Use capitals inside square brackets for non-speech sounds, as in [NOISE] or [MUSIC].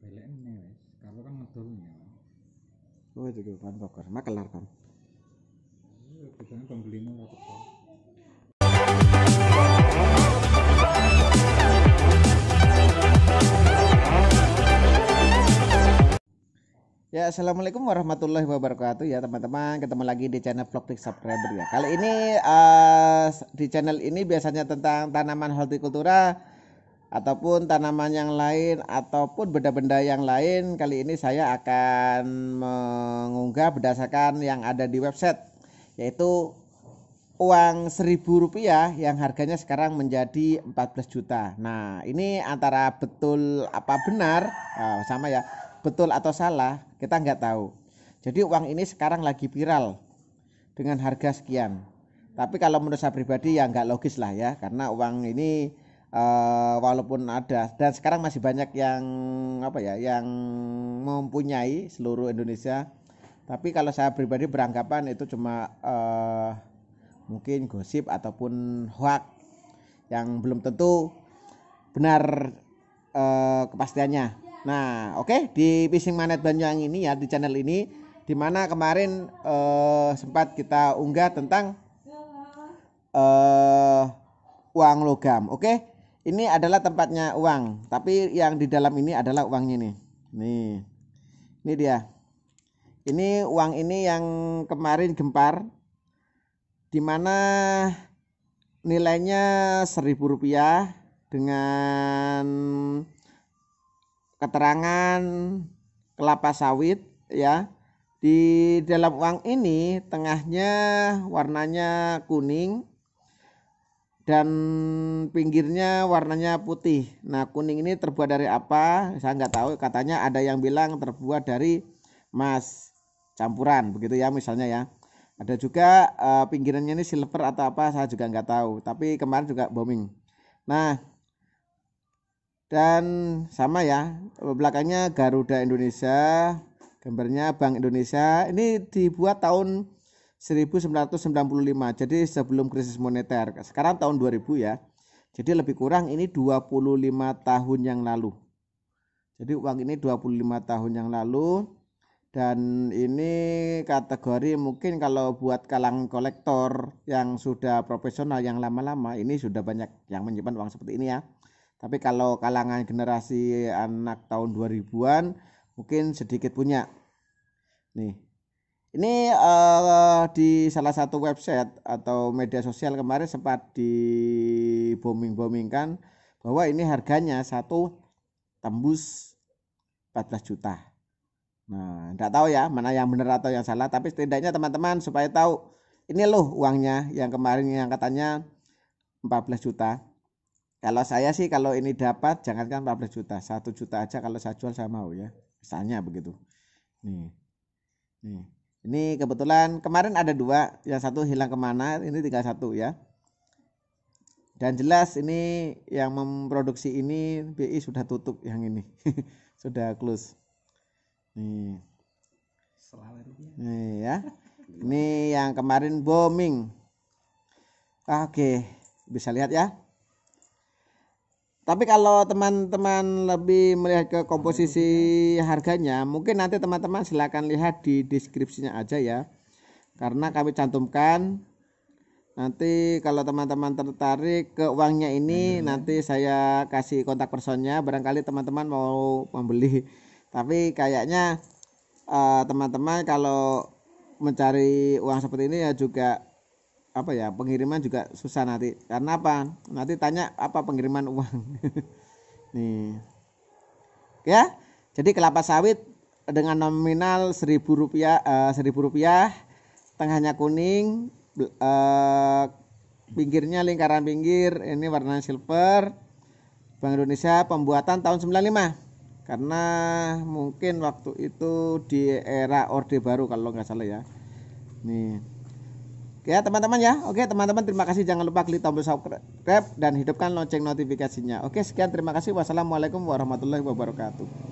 belek nih wes kan oh itu gue bakar kan Ya, assalamualaikum warahmatullahi wabarakatuh ya teman-teman. Ketemu lagi di channel vlog tik subscriber ya. Kali ini uh, di channel ini biasanya tentang tanaman hortikultura ataupun tanaman yang lain ataupun benda-benda yang lain kali ini saya akan mengunggah berdasarkan yang ada di website yaitu uang seribu rupiah yang harganya sekarang menjadi 14 juta nah ini antara betul apa benar ah, sama ya betul atau salah kita nggak tahu jadi uang ini sekarang lagi viral dengan harga sekian tapi kalau menurut saya pribadi ya nggak logis lah ya karena uang ini uh, walaupun ada dan sekarang masih banyak yang apa ya yang mempunyai seluruh Indonesia tapi kalau saya pribadi beranggapan itu cuma uh, mungkin gosip ataupun hoax yang belum tentu benar uh, kepastiannya nah oke okay, di Fishing Manet Banyuwangi ini ya di channel ini dimana kemarin uh, sempat kita unggah tentang uh, uang logam oke okay? ini adalah tempatnya uang, tapi yang di dalam ini adalah uangnya nih. Nih. Ini dia. Ini uang ini yang kemarin gempar dimana nilainya seribu rupiah dengan keterangan kelapa sawit ya. Di dalam uang ini tengahnya warnanya kuning, dan pinggirnya warnanya putih. Nah, kuning ini terbuat dari apa? Saya nggak tahu. Katanya ada yang bilang terbuat dari emas campuran, begitu ya misalnya ya. Ada juga uh, pinggirannya ini silver atau apa? Saya juga nggak tahu. Tapi kemarin juga bombing. Nah, dan sama ya belakangnya Garuda Indonesia, gambarnya Bank Indonesia. Ini dibuat tahun 1995. Jadi sebelum krisis moneter. Sekarang tahun 2000 ya. Jadi lebih kurang ini 25 tahun yang lalu. Jadi uang ini 25 tahun yang lalu dan ini kategori mungkin kalau buat kalang kolektor yang sudah profesional yang lama-lama ini sudah banyak yang menyimpan uang seperti ini ya. Tapi kalau kalangan generasi anak tahun 2000-an mungkin sedikit punya. Nih, ini uh, di salah satu website atau media sosial kemarin sempat di booming bombingkan bahwa ini harganya satu tembus 14 juta. Nah, enggak tahu ya mana yang benar atau yang salah, tapi setidaknya teman-teman supaya tahu ini loh uangnya yang kemarin yang katanya 14 juta. Kalau saya sih kalau ini dapat jangankan 14 juta, satu juta aja kalau saya jual saya mau ya. Misalnya begitu. Nih. Nih. Ini kebetulan kemarin ada dua, yang satu hilang kemana, ini tinggal satu ya. Dan jelas ini yang memproduksi ini BI sudah tutup yang ini, [LAUGHS] sudah close. Nih. Nih ya. Ini yang kemarin booming ah, Oke, bisa lihat ya. Tapi kalau teman-teman lebih melihat ke komposisi harganya, mungkin nanti teman-teman silahkan lihat di deskripsinya aja ya. Karena kami cantumkan nanti kalau teman-teman tertarik ke uangnya ini hmm. nanti saya kasih kontak personnya barangkali teman-teman mau membeli. Tapi kayaknya eh, teman-teman uh, teman -teman kalau mencari uang seperti ini ya juga apa ya pengiriman juga susah nanti karena apa nanti tanya apa pengiriman uang [LAUGHS] nih ya jadi kelapa sawit dengan nominal seribu rupiah eh, seribu rupiah tengahnya kuning eh, pinggirnya lingkaran pinggir ini warna silver Bank Indonesia pembuatan tahun 95 karena mungkin waktu itu di era Orde Baru kalau nggak salah ya nih Oke ya, teman-teman ya. Oke teman-teman terima kasih jangan lupa klik tombol subscribe dan hidupkan lonceng notifikasinya. Oke sekian terima kasih. Wassalamualaikum warahmatullahi wabarakatuh.